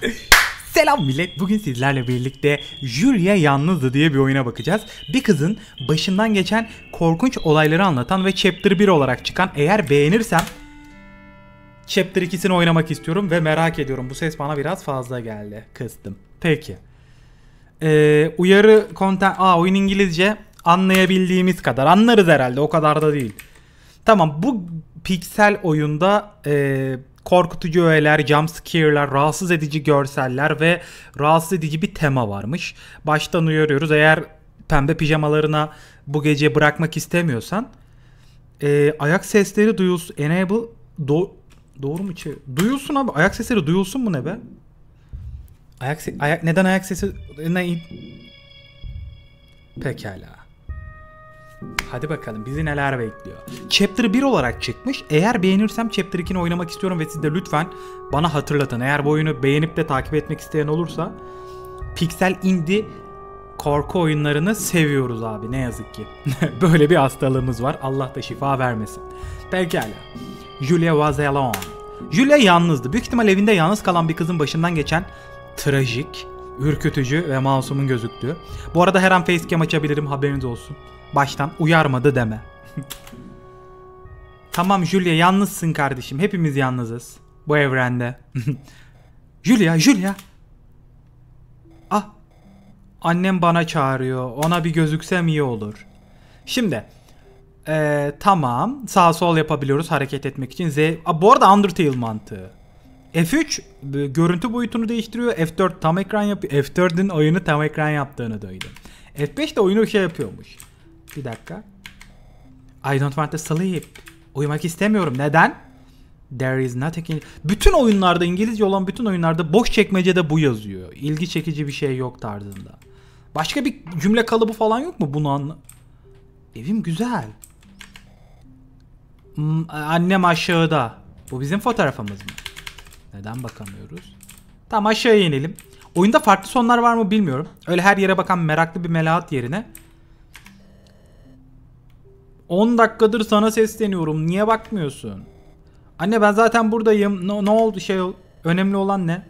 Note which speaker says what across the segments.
Speaker 1: Selam millet. Bugün sizlerle birlikte Julia Yalnızdı diye bir oyuna bakacağız. Bir kızın başından geçen korkunç olayları anlatan ve Chapter 1 olarak çıkan eğer beğenirsem Chapter 2'sini oynamak istiyorum ve merak ediyorum. Bu ses bana biraz fazla geldi. Kıstım. Peki. Ee, uyarı konten. Aa oyun İngilizce. Anlayabildiğimiz kadar. Anlarız herhalde. O kadar da değil. Tamam bu piksel oyunda... Ee, korkutucu öğeler, jumpscare'lar, rahatsız edici görseller ve rahatsız edici bir tema varmış. Baştan uyarıyoruz eğer pembe pijamalarına bu gece bırakmak istemiyorsan e, ayak sesleri duyulsun. Enable do, doğru mu çevir? Duyulsun abi. Ayak sesleri duyulsun mu ne be? Ayak, se ayak neden ayak sesi ne pekala. Hadi bakalım bizi neler bekliyor. Chapter 1 olarak çıkmış. Eğer beğenirsem Chapter 2'ni oynamak istiyorum ve siz de lütfen bana hatırlatın. Eğer bu oyunu beğenip de takip etmek isteyen olursa Pixel Indie korku oyunlarını seviyoruz abi ne yazık ki. Böyle bir hastalığımız var. Allah da şifa vermesin. Pekala. Julia was alone. Julia yalnızdı. Büyük ihtimal evinde yalnız kalan bir kızın başından geçen trajik, ürkütücü ve masumun gözüktüğü. Bu arada her an facecam açabilirim haberiniz olsun. Baştan uyarmadı deme. tamam Julia yalnızsın kardeşim. Hepimiz yalnızız. Bu evrende. Julia, Julia. Ah. Annem bana çağırıyor. Ona bir gözüksem iyi olur. Şimdi. Ee, tamam. Sağ sol yapabiliyoruz hareket etmek için. Z Aa, bu arada Undertale mantığı. F3 e, görüntü boyutunu değiştiriyor. F4 tam ekran yapıyor. F4'ün oyunu tam ekran yaptığını duydum. F5 de oyunu şey yapıyormuş. Bir dakika. I don't want to sleep. Uyumak istemiyorum. Neden? There is nothing. Bütün oyunlarda İngilizce olan bütün oyunlarda boş çekmecede bu yazıyor. İlgi çekici bir şey yok tarzında. Başka bir cümle kalıbı falan yok mu bunu anla? Evim güzel. Hmm, annem aşağıda. Bu bizim fotoğrafımız mı? Neden bakamıyoruz? Tam aşağıya inelim. Oyunda farklı sonlar var mı bilmiyorum. Öyle her yere bakan meraklı bir melahat yerine 10 dakikadır sana sesleniyorum. Niye bakmıyorsun? Anne ben zaten buradayım. No, ne oldu şey önemli olan ne?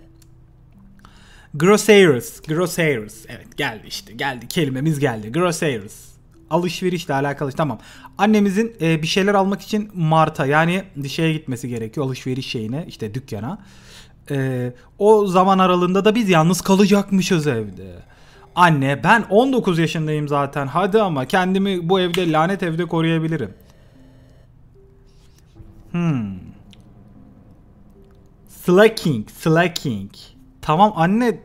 Speaker 1: Groceries. Groceries. Evet geldi işte. Geldi kelimemiz geldi. Groceries. Alışverişle alakalı. Tamam. Annemizin e, bir şeyler almak için Mart'a yani dişeye gitmesi gerekiyor. Alışveriş şeyine işte dükkana. E, o zaman aralığında da biz yalnız kalacakmışız evde. Anne ben 19 yaşındayım zaten hadi ama kendimi bu evde lanet evde koruyabilirim. Hmm. Slacking, slacking. Tamam anne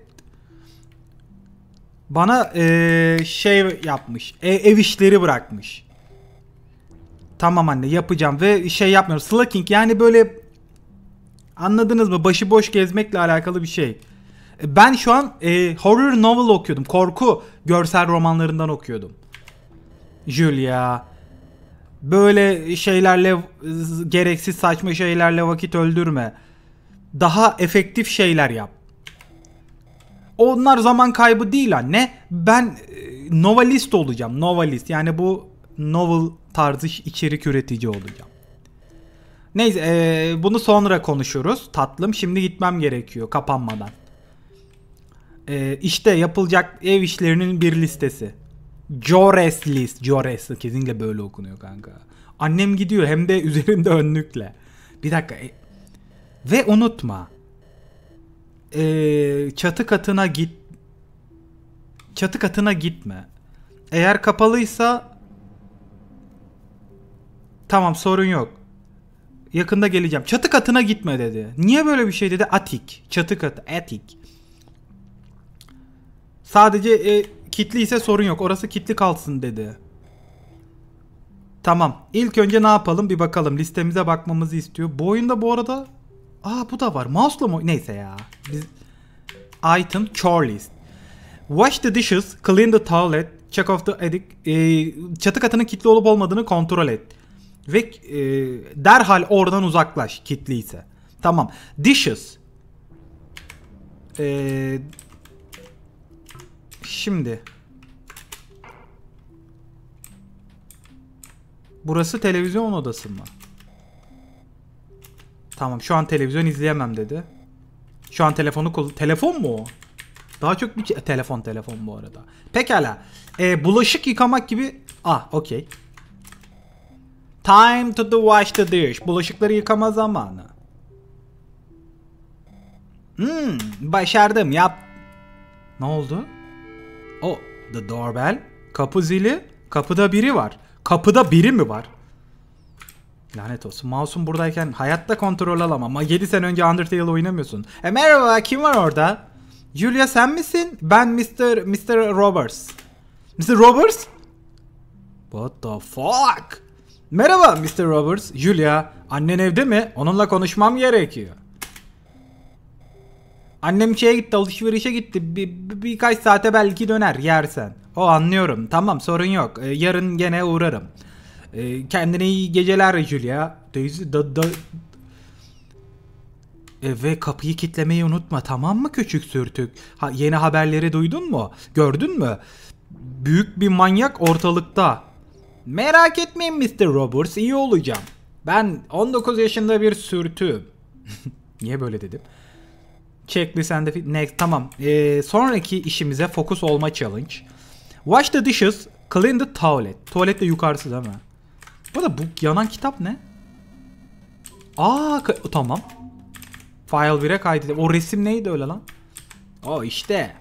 Speaker 1: bana ee, şey yapmış. E, ev işleri bırakmış. Tamam anne yapacağım ve şey yapmıyorum. Slacking yani böyle anladınız mı? Başıboş gezmekle alakalı bir şey. Ben şu an e, horror novel okuyordum. Korku görsel romanlarından okuyordum. Julia. Böyle şeylerle gereksiz saçma şeylerle vakit öldürme. Daha efektif şeyler yap. Onlar zaman kaybı değil anne. Ben e, novelist olacağım. Novelist yani bu novel tarzı içerik üretici olacağım. Neyse e, bunu sonra konuşuruz tatlım. Şimdi gitmem gerekiyor kapanmadan. Ee, işte yapılacak ev işlerinin bir listesi. Jores list. Jores kesinlikle böyle okunuyor kanka. Annem gidiyor hem de üzerinde önlükle. Bir dakika. E, ve unutma. Ee, çatı katına git. Çatı katına gitme. Eğer kapalıysa tamam sorun yok. Yakında geleceğim. Çatı katına gitme dedi. Niye böyle bir şey dedi? Atik. Çatı katı. Atik. Sadece e, kitli ise sorun yok. Orası kitli kalsın dedi. Tamam. İlk önce ne yapalım bir bakalım. Listemize bakmamızı istiyor. Bu oyunda bu arada... Aa bu da var. Mouse'la mı? Neyse ya. Biz... Item chore list. Wash the dishes, clean the toilet, check off the attic. E, çatı katının kitli olup olmadığını kontrol et. Ve e, derhal oradan uzaklaş kitli ise. Tamam. Dishes. E, Şimdi. Burası televizyon odası mı? Tamam şu an televizyon izleyemem dedi. Şu an telefonu kul Telefon mu o? Daha çok bir şey, e, telefon telefon bu arada. Pekala. Ee, bulaşık yıkamak gibi. Ah okey. Time to the wash the dish. Bulaşıkları yıkama zamanı. Hmm, başardım yap. Ne oldu? O the doorbell. Kapı zili. Kapıda biri var. Kapıda biri mi var? Lanet olsun. Mouse'um buradayken hayatta kontrol alamam. Ama 7 sene önce Undertale oynamıyorsun. E merhaba kim var orada? Julia sen misin? Ben Mr. Mr. Roberts. Mr. Roberts? What the fuck? Merhaba Mr. Roberts. Julia annen evde mi? Onunla konuşmam gerekiyor. Annem şeye gitti alışverişe gitti bir, bir, birkaç saate belki döner yersen. O anlıyorum tamam sorun yok ee, yarın gene uğrarım. Ee, kendine iyi geceler Julia. da, da... Ee, ve kapıyı kitlemeyi unutma tamam mı küçük sürtük? Ha, yeni haberleri duydun mu? Gördün mü? Büyük bir manyak ortalıkta. Merak etmeyin Mr. Roberts iyi olacağım. Ben 19 yaşında bir sürtüğüm. Niye böyle dedim? Checklist and the next. Tamam. Ee, sonraki işimize fokus olma challenge. Wash the dishes, clean the toilet. Tuvalet de yukarısı değil mi? Bu da bu yanan kitap ne? Aa tamam. File 1'e kaydedelim. O resim neydi öyle lan? O işte.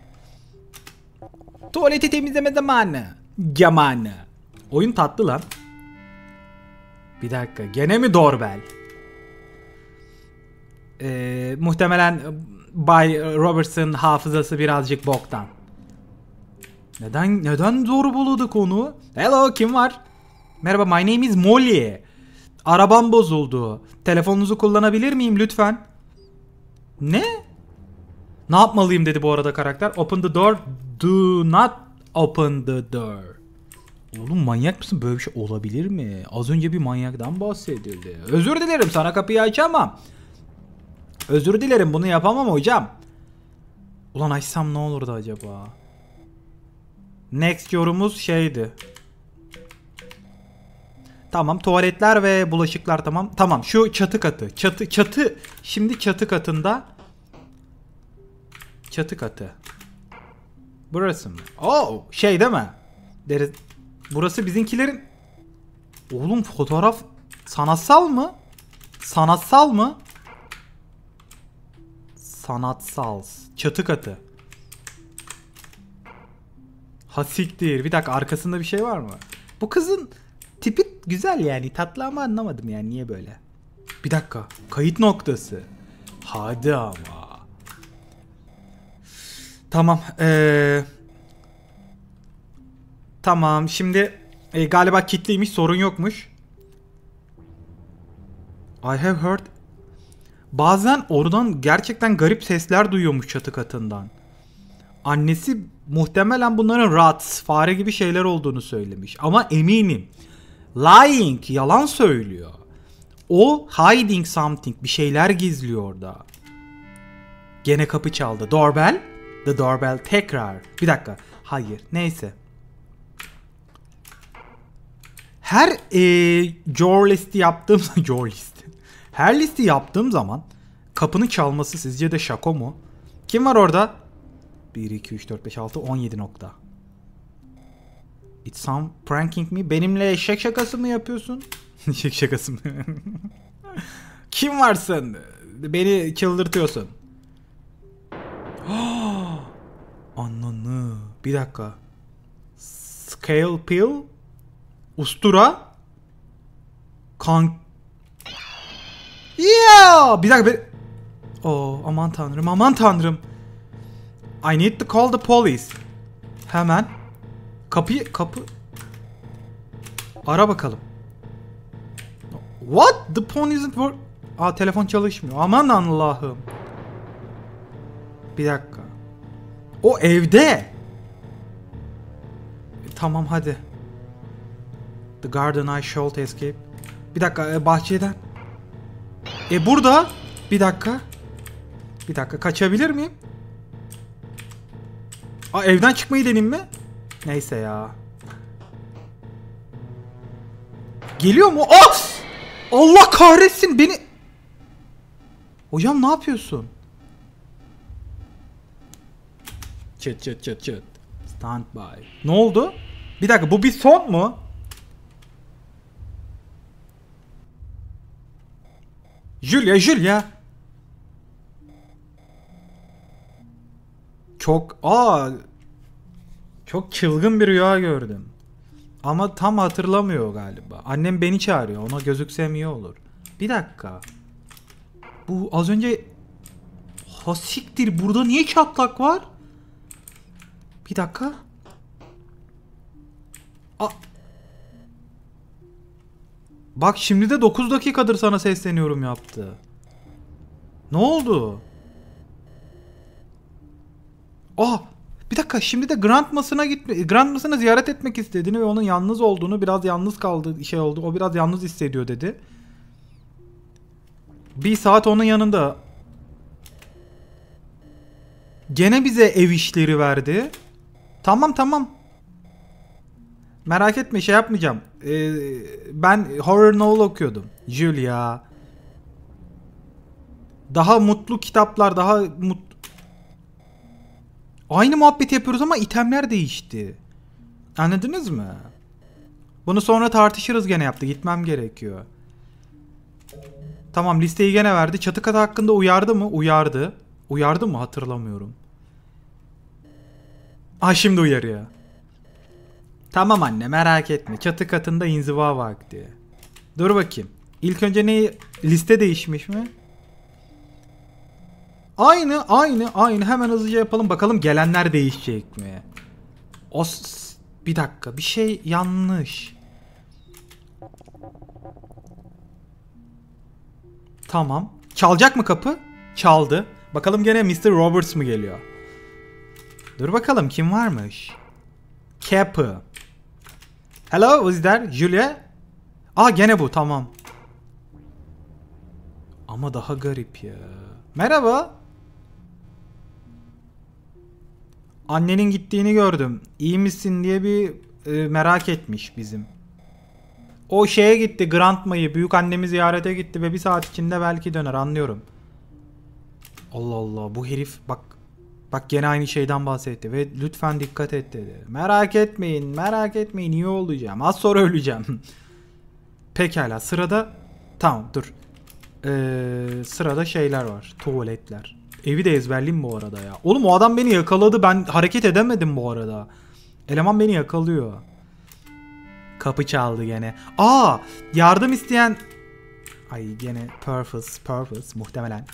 Speaker 1: Tuvaleti temizleme zamanı. Yamanı. Oyun tatlı lan. Bir dakika. Gene mi doorbell? Ee, muhtemelen Bay Robertson hafızası birazcık boktan. Neden neden doğru buluduk onu? Hello kim var? Merhaba my name is Molly. Arabam bozuldu. Telefonunuzu kullanabilir miyim lütfen? Ne? Ne yapmalıyım dedi bu arada karakter. Open the door. Do not open the door. Oğlum manyak mısın? Böyle bir şey olabilir mi? Az önce bir manyaktan bahsedildi. Özür dilerim sana kapıyı açamam. Özür dilerim bunu yapamam hocam. Ulan açsam ne olurdu acaba? Next yorumuz şeydi. Tamam tuvaletler ve bulaşıklar tamam. Tamam şu çatı katı. Çatı çatı. Şimdi çatı katında. Çatı katı. Burası mı? Oo şey değil mi? Deri... Burası bizimkilerin... Oğlum fotoğraf sanatsal mı? Sanatsal mı? Sanatsal. Çatı katı. Hasiktir. Bir dakika arkasında bir şey var mı? Bu kızın tipi güzel yani tatlı ama anlamadım yani niye böyle. Bir dakika. Kayıt noktası. Hadi ama. Tamam. Ee... Tamam. Şimdi e, galiba kitliymiş. Sorun yokmuş. I have heard Bazen oradan gerçekten garip sesler duyuyormuş çatı katından. Annesi muhtemelen bunların rats, fare gibi şeyler olduğunu söylemiş. Ama eminim. Lying, yalan söylüyor. O hiding something, bir şeyler gizliyor orada. Gene kapı çaldı. Doorbell? The doorbell tekrar. Bir dakika. Hayır. Neyse. Her ee, Jorlist'i yaptığım Jorlist. Her listi yaptığım zaman kapını çalması sizce de şako mu? Kim var orada? 1, 2, 3, 4, 5, 6, 17 nokta. It's some pranking me. Benimle eşek şakası mı yapıyorsun? eşek şakası mı? Kim varsın? Beni çıldırtıyorsun. Ananı. Bir dakika. Scale pill. Ustura. Kank Yeah! Bir dakika ben... Oo oh, aman tanrım aman tanrım. I need to call the police. Hemen. Kapıyı kapı... Ara bakalım. What? The phone isn't work... Aa telefon çalışmıyor. Aman Allah'ım. Bir dakika. O evde. tamam hadi. The garden I shall escape. Bir dakika e, bahçeden. E burada bir dakika. Bir dakika kaçabilir miyim? Aa evden çıkmayı deneyim mi? Neyse ya. Geliyor mu? Aa! Allah kahretsin beni. Hocam ne yapıyorsun? Çıt çıt çıt çıt. Stand by. Ne oldu? Bir dakika bu bir son mu? Julia Julia. Çok aa çok çılgın bir rüya gördüm. Ama tam hatırlamıyor galiba. Annem beni çağırıyor. Ona gözüksem iyi olur. Bir dakika. Bu az önce hasiktir. Burada niye çatlak var? Bir dakika. A Bak şimdi de 9 dakikadır sana sesleniyorum yaptı. Ne oldu? Ah bir dakika şimdi de Grandmas'ına gitme Grandmas'ına ziyaret etmek istediğini ve onun yalnız olduğunu biraz yalnız kaldı şey oldu. O biraz yalnız hissediyor dedi. Bir saat onun yanında. Gene bize ev işleri verdi. Tamam tamam. Merak etme şey yapmayacağım. Ee, ben horror novel okuyordum. Julia. Daha mutlu kitaplar, daha mut Aynı muhabbet yapıyoruz ama itemler değişti. Anladınız mı? Bunu sonra tartışırız gene yaptı. Gitmem gerekiyor. Tamam listeyi gene verdi. Çatı katı hakkında uyardı mı? Uyardı. Uyardı mı? Hatırlamıyorum. Ah şimdi uyarıyor. Tamam anne merak etme. Çatı katında inziva vakti. Dur bakayım. İlk önce ne Liste değişmiş mi? Aynı aynı aynı. Hemen hızlıca yapalım. Bakalım gelenler değişecek mi? Os bir dakika. Bir şey yanlış. Tamam. Çalacak mı kapı? Çaldı. Bakalım gene Mr. Roberts mı geliyor? Dur bakalım kim varmış? Kapı. Hello, was there Julia? Ah, gene bu tamam. Ama daha garip ya. Merhaba. Annenin gittiğini gördüm. İyi misin diye bir e, merak etmiş bizim. O şeye gitti Grantma'yı. Büyük annemi ziyarete gitti ve bir saat içinde belki döner anlıyorum. Allah Allah bu herif bak Bak gene aynı şeyden bahsetti ve lütfen dikkat et dedi. Merak etmeyin, merak etmeyin iyi olacağım. Az sonra öleceğim. Pekala sırada tamam dur. Ee, sırada şeyler var. Tuvaletler. Evi de ezberliyim bu arada ya. Oğlum o adam beni yakaladı. Ben hareket edemedim bu arada. Eleman beni yakalıyor. Kapı çaldı gene. Aa! Yardım isteyen... Ay gene purpose, purpose muhtemelen.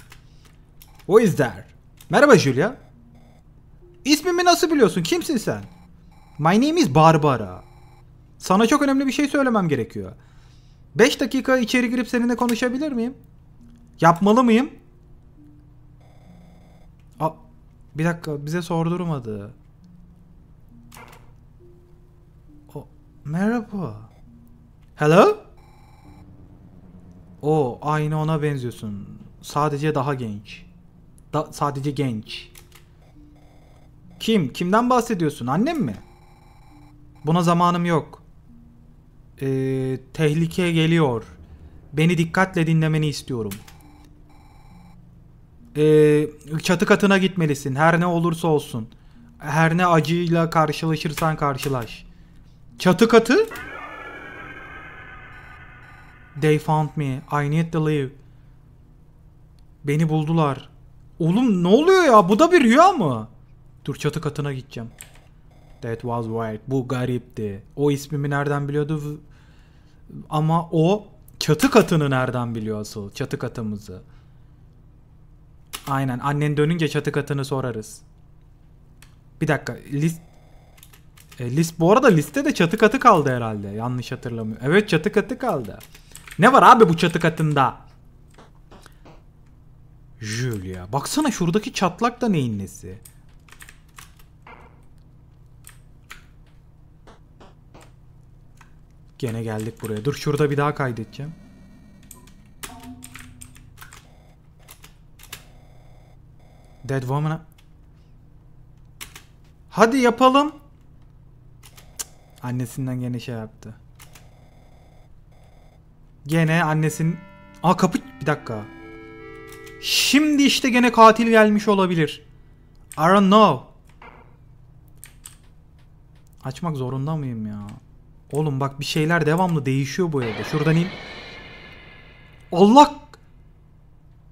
Speaker 1: O is there? Merhaba Julia. İsmimi nasıl biliyorsun? Kimsin sen? My name is Barbara. Sana çok önemli bir şey söylemem gerekiyor. 5 dakika içeri girip seninle konuşabilir miyim? Yapmalı mıyım? A bir dakika bize sordurmadı. O merhaba. Hello? O aynı ona benziyorsun. Sadece daha genç. Da sadece genç. Kim? Kimden bahsediyorsun? Annem mi? Buna zamanım yok. Ee, tehlike geliyor. Beni dikkatle dinlemeni istiyorum. Ee, çatı katına gitmelisin. Her ne olursa olsun. Her ne acıyla karşılaşırsan karşılaş. Çatı katı? They found me. I need to leave. Beni buldular. Oğlum ne oluyor ya? Bu da bir rüya mı? Dur çatı katına gideceğim. That was wild. Bu garipti. O ismimi nereden biliyordu? Ama o çatı katını nereden biliyor asıl? Çatı katımızı. Aynen. Annen dönünce çatı katını sorarız. Bir dakika. List e, list bu arada listede çatı katı kaldı herhalde. Yanlış hatırlamıyorum. Evet çatı katı kaldı. Ne var abi bu çatı katında? Julia. Baksana şuradaki çatlak da neyin nesi? Gene geldik buraya. Dur şurada bir daha kaydedeceğim. Dead Woman. Hadi yapalım. Cık. Annesinden gene şey yaptı. Gene annesin... Aa kapı... Bir dakika. Şimdi işte gene katil gelmiş olabilir. I don't know. Açmak zorunda mıyım ya? Oğlum bak bir şeyler devamlı değişiyor bu evde. Şuradan in. Allah!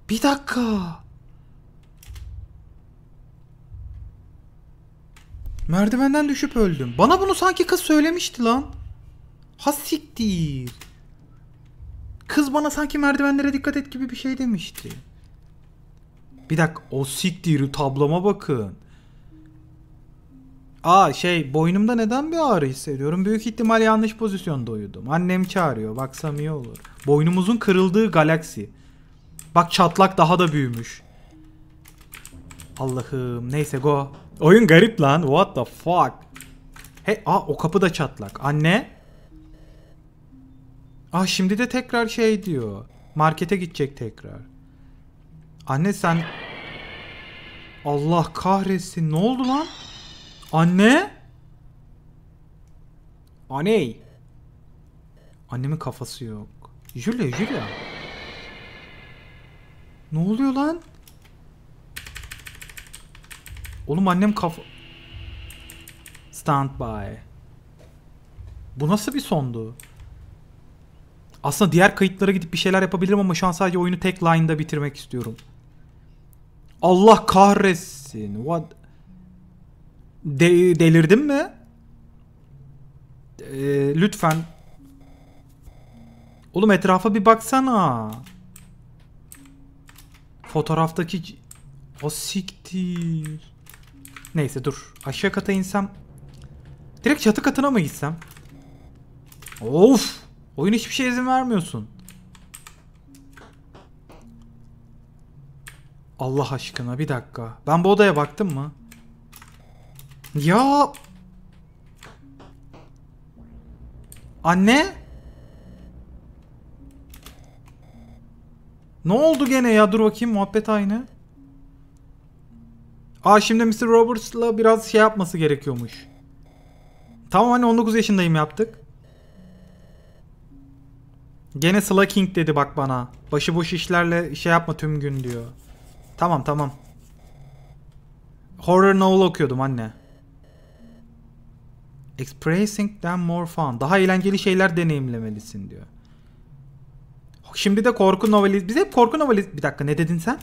Speaker 1: Bir dakika. Merdivenden düşüp öldüm. Bana bunu sanki kız söylemişti lan. Ha siktir. Kız bana sanki merdivenlere dikkat et gibi bir şey demişti. Bir dakika o siktir Tablama bakın. Aa şey boynumda neden bir ağrı hissediyorum? Büyük ihtimal yanlış pozisyonda uyudum. Annem çağırıyor. Baksam iyi olur. Boynumuzun kırıldığı galaksi. Bak çatlak daha da büyümüş. Allah'ım. Neyse go. Oyun garip lan. What the fuck? He, aa o kapı da çatlak. Anne. Ah şimdi de tekrar şey diyor. Markete gidecek tekrar. Anne sen Allah kahretsin. Ne oldu lan? Anne? Aney. Annemin kafası yok. Julia, Julia. Ne oluyor lan? Oğlum annem kafa... Stand by. Bu nasıl bir sondu? Aslında diğer kayıtlara gidip bir şeyler yapabilirim ama şu an sadece oyunu tek line'da bitirmek istiyorum. Allah kahretsin. What? De- delirdim mi? Ee, lütfen. Oğlum etrafa bir baksana. Fotoğraftaki... O siktir. Neyse dur. Aşağı kata insem. Direkt çatı katına mı gitsem? Of! Oyun hiçbir şey izin vermiyorsun. Allah aşkına bir dakika. Ben bu odaya baktım mı? Ya. Anne. Ne oldu gene ya? Dur bakayım muhabbet aynı. Aa şimdi Mr. Roberts'la biraz şey yapması gerekiyormuş. Tamam hani 19 yaşındayım yaptık. Gene slacking dedi bak bana. Başıboş işlerle şey yapma tüm gün diyor. Tamam tamam. Horror novel okuyordum anne. Expressing them more fun. Daha eğlenceli şeyler deneyimlemelisin diyor. Şimdi de korku noveli. Biz hep korku noveli. Bir dakika ne dedin sen?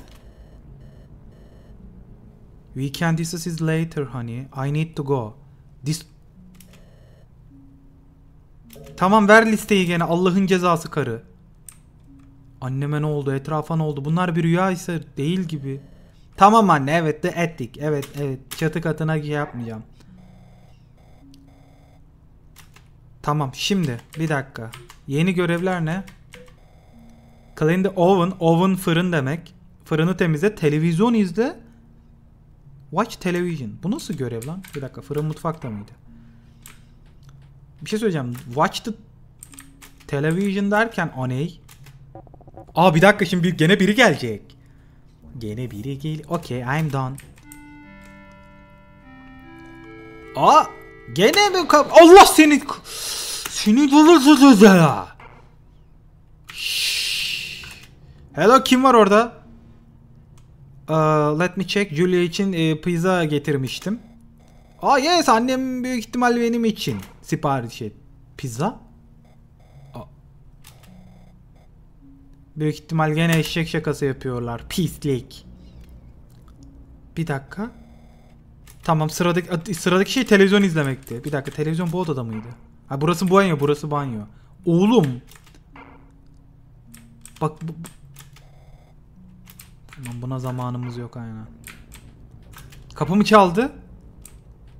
Speaker 1: We can discuss it later honey. I need to go. This... Tamam ver listeyi gene. Allah'ın cezası karı. Anneme ne oldu? Etrafa ne oldu? Bunlar bir rüya ise değil gibi. Tamam anne evet de ettik. Evet evet. Çatı katına şey yapmayacağım. Tamam şimdi bir dakika. Yeni görevler ne? Clean the oven. Oven fırın demek. Fırını temizle. Televizyon izle. Watch television. Bu nasıl görev lan? Bir dakika fırın mutfakta mıydı? Bir şey söyleyeceğim. Watch the television derken o ney? Aa bir dakika şimdi gene biri gelecek. Gene biri gel. Okay I'm done. Aa gene mi? Allah seni... Sinir olursa söze Hello kim var orada? Uh, let me check. Julia için e, pizza getirmiştim. Ah yes annem büyük ihtimal benim için sipariş et. Pizza? Büyük ihtimal gene eşek şakası yapıyorlar. Pislik. Bir dakika. Tamam sıradaki sıradaki şey televizyon izlemekti. Bir dakika televizyon bu odada mıydı? Ha burası banyo, burası banyo. Oğlum. Bak bu... Aman buna zamanımız yok aynen. mı çaldı.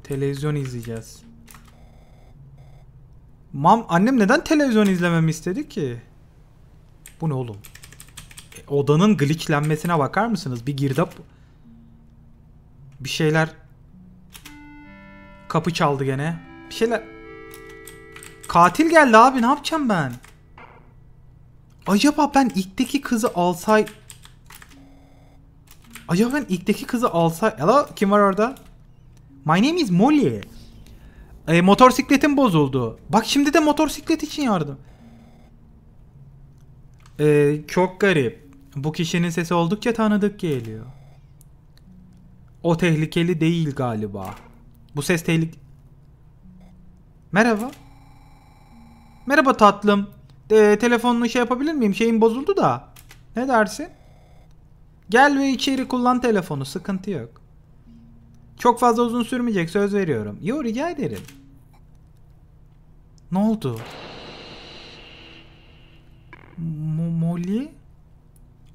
Speaker 1: Televizyon izleyeceğiz. Mam annem neden televizyon izlememi istedi ki? Bu ne oğlum? E, odanın glitchlenmesine bakar mısınız? Bir girdap bir şeyler kapı çaldı gene. Bir şeyler Katil geldi abi ne yapacağım ben? Acaba ben ilkteki kızı alsay... Acaba ben ilkteki kızı alsay... Hello kim var orada? My name is Molly. E, motorsikletim bozuldu. Bak şimdi de motorsiklet için yardım. E, çok garip. Bu kişinin sesi oldukça tanıdık geliyor. O tehlikeli değil galiba. Bu ses tehlik... Merhaba. Merhaba tatlım. E, telefonunu şey yapabilir miyim? Şeyim bozuldu da. Ne dersin? Gel ve içeri kullan telefonu. Sıkıntı yok. Çok fazla uzun sürmeyecek söz veriyorum. Yo rica ederim. Ne oldu? Mo Molly?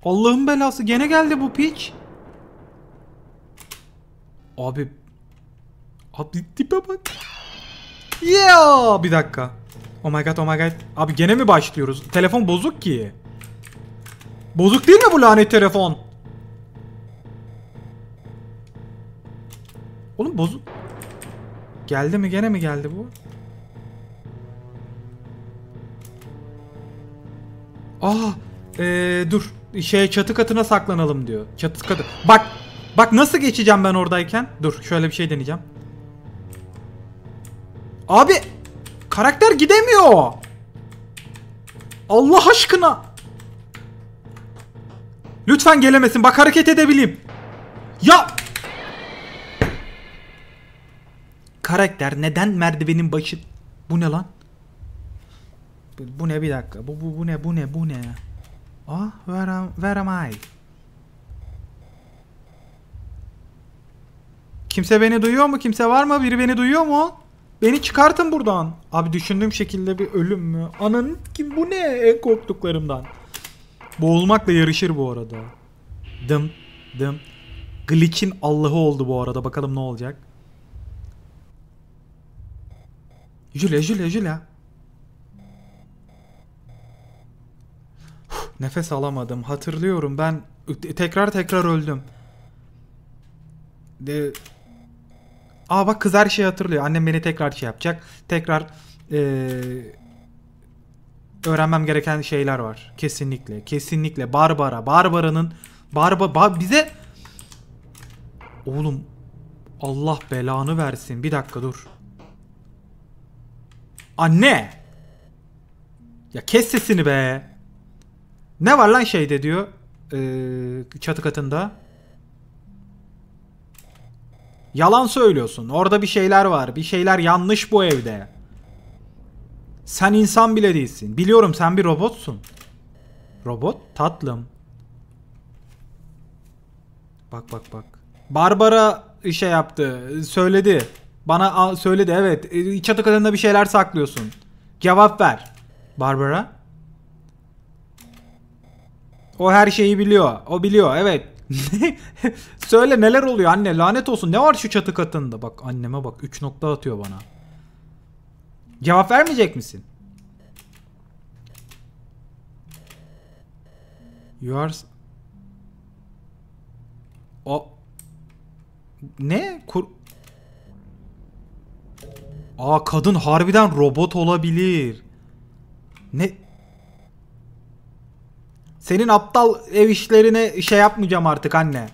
Speaker 1: Allah'ın belası gene geldi bu piç. Abi. Abi tipe bak. yeah! bir dakika. Oh my god oh my god. Abi gene mi başlıyoruz? Telefon bozuk ki. Bozuk değil mi bu lanet telefon? Oğlum bozuk. Geldi mi gene mi geldi bu? Ah ee, dur. Şey çatı katına saklanalım diyor. Çatı katı. Bak. Bak nasıl geçeceğim ben oradayken? Dur şöyle bir şey deneyeceğim. Abi Karakter gidemiyor. Allah aşkına. Lütfen gelemesin. Bak hareket edebileyim. Ya. Karakter neden merdivenin başı? Bu ne lan? Bu ne bir dakika. Bu bu bu ne bu ne bu ne? Ah, where where am I? Kimse beni duyuyor mu? Kimse var mı? Biri beni duyuyor mu? Beni çıkartın buradan. Abi düşündüğüm şekilde bir ölüm mü? Ananın kim bu ne? En korktuklarımdan. Boğulmakla yarışır bu arada. Dım dım. Glitch'in Allah'ı oldu bu arada. Bakalım ne olacak. Jule Jule Jule. Nefes alamadım. Hatırlıyorum ben tekrar tekrar öldüm. De Aa bak kız her şeyi hatırlıyor. Annem beni tekrar şey yapacak. Tekrar ee, öğrenmem gereken şeyler var. Kesinlikle. Kesinlikle. Barbara. Barbara'nın Barba ba bize Oğlum Allah belanı versin. Bir dakika dur. Anne! Ya kes sesini be. Ne var lan şeyde diyor. Ee, çatı katında. Yalan söylüyorsun. Orada bir şeyler var. Bir şeyler yanlış bu evde. Sen insan bile değilsin. Biliyorum sen bir robotsun. Robot tatlım. Bak bak bak. Barbara işe yaptı. Söyledi. Bana söyledi evet. E, çatı katında bir şeyler saklıyorsun. Cevap ver. Barbara. O her şeyi biliyor. O biliyor evet. Söyle neler oluyor anne lanet olsun. Ne var şu çatı katında? Bak anneme bak 3 nokta atıyor bana. Cevap vermeyecek misin? You are... O... Ne? Kur... Aa kadın harbiden robot olabilir. Ne? Senin aptal ev işlerine şey yapmayacağım artık anne.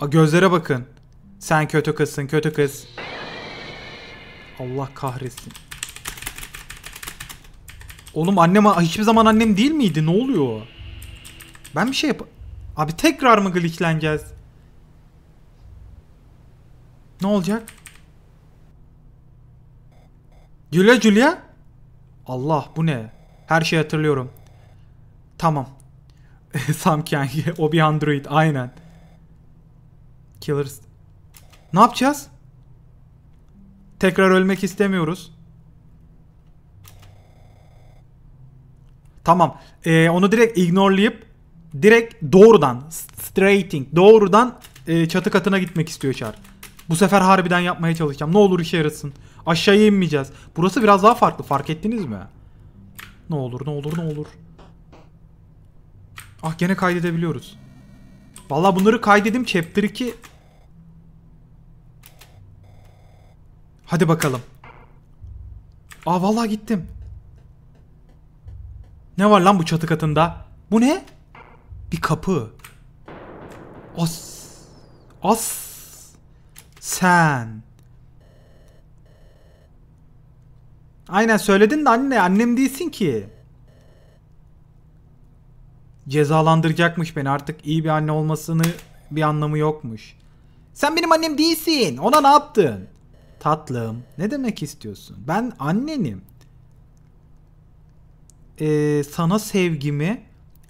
Speaker 1: A gözlere bakın. Sen kötü kızsın kötü kız. Allah kahretsin. Oğlum annem hiçbir zaman annem değil miydi? Ne oluyor? Ben bir şey yap... Abi tekrar mı glitchleneceğiz? Ne olacak? Julia Julia? Allah bu ne? Her şeyi hatırlıyorum. Tamam. Sam Kengi. O bir android. Aynen. Killers. Ne yapacağız? Tekrar ölmek istemiyoruz. Tamam. Ee, onu direkt ignorlayıp direkt doğrudan straighting doğrudan e, çatı katına gitmek istiyor Char. Bu sefer harbiden yapmaya çalışacağım. Ne olur işe yarasın. Aşağıya inmeyeceğiz. Burası biraz daha farklı fark ettiniz mi? Ne olur ne olur ne olur. Ah gene kaydedebiliyoruz. Valla bunları kaydedim chapter 2. Hadi bakalım. Aa ah, vallahi gittim. Ne var lan bu çatı katında? Bu ne? Bir kapı. As. As. Sen. Aynen söyledin de anne annem değilsin ki. Cezalandıracakmış beni artık iyi bir anne olmasını bir anlamı yokmuş. Sen benim annem değilsin. Ona ne yaptın? Tatlım ne demek istiyorsun? Ben annenim. Ee, sana sevgimi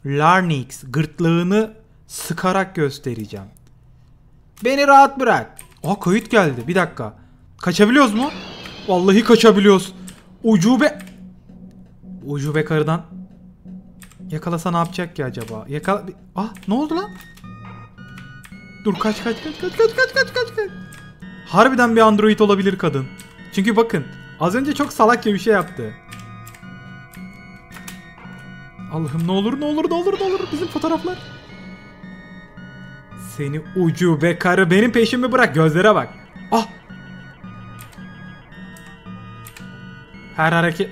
Speaker 1: Larnix gırtlağını sıkarak göstereceğim. Beni rahat bırak. Aa kayıt geldi. Bir dakika. Kaçabiliyoruz mu? Vallahi kaçabiliyoruz. Ucube... Ucube karıdan. Yakalasa ne yapacak ki acaba? Yakala... Ah ne oldu lan? Dur kaç kaç kaç kaç kaç kaç kaç kaç Harbiden bir android olabilir kadın. Çünkü bakın az önce çok salakça bir şey yaptı. Allah'ım ne olur ne olur ne olur ne olur bizim fotoğraflar. Seni ucu be karı benim peşimi bırak gözlere bak. Ah Her hareket...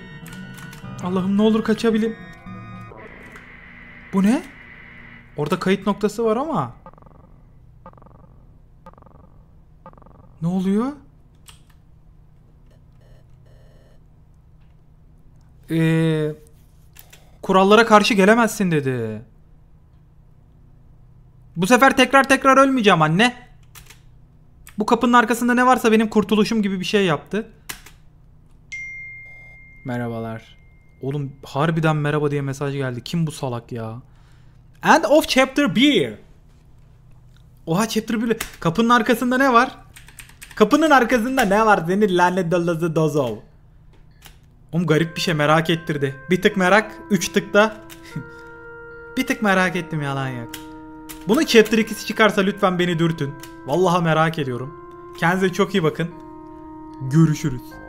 Speaker 1: Allah'ım ne olur kaçabilim. Bu ne? Orada kayıt noktası var ama. Ne oluyor? Ee, kurallara karşı gelemezsin dedi. Bu sefer tekrar tekrar ölmeyeceğim anne. Bu kapının arkasında ne varsa benim kurtuluşum gibi bir şey yaptı. Merhabalar. Oğlum harbiden merhaba diye mesaj geldi. Kim bu salak ya? End of chapter 1. Oha chapter 1. Kapının arkasında ne var? Kapının arkasında ne var seni lanet dalası dozov. Oğlum garip bir şey merak ettirdi. Bir tık merak, üç da. bir tık merak ettim yalan yok. Bunun chapter 2'si çıkarsa lütfen beni dürtün. Vallahi merak ediyorum. Kendinize çok iyi bakın. Görüşürüz.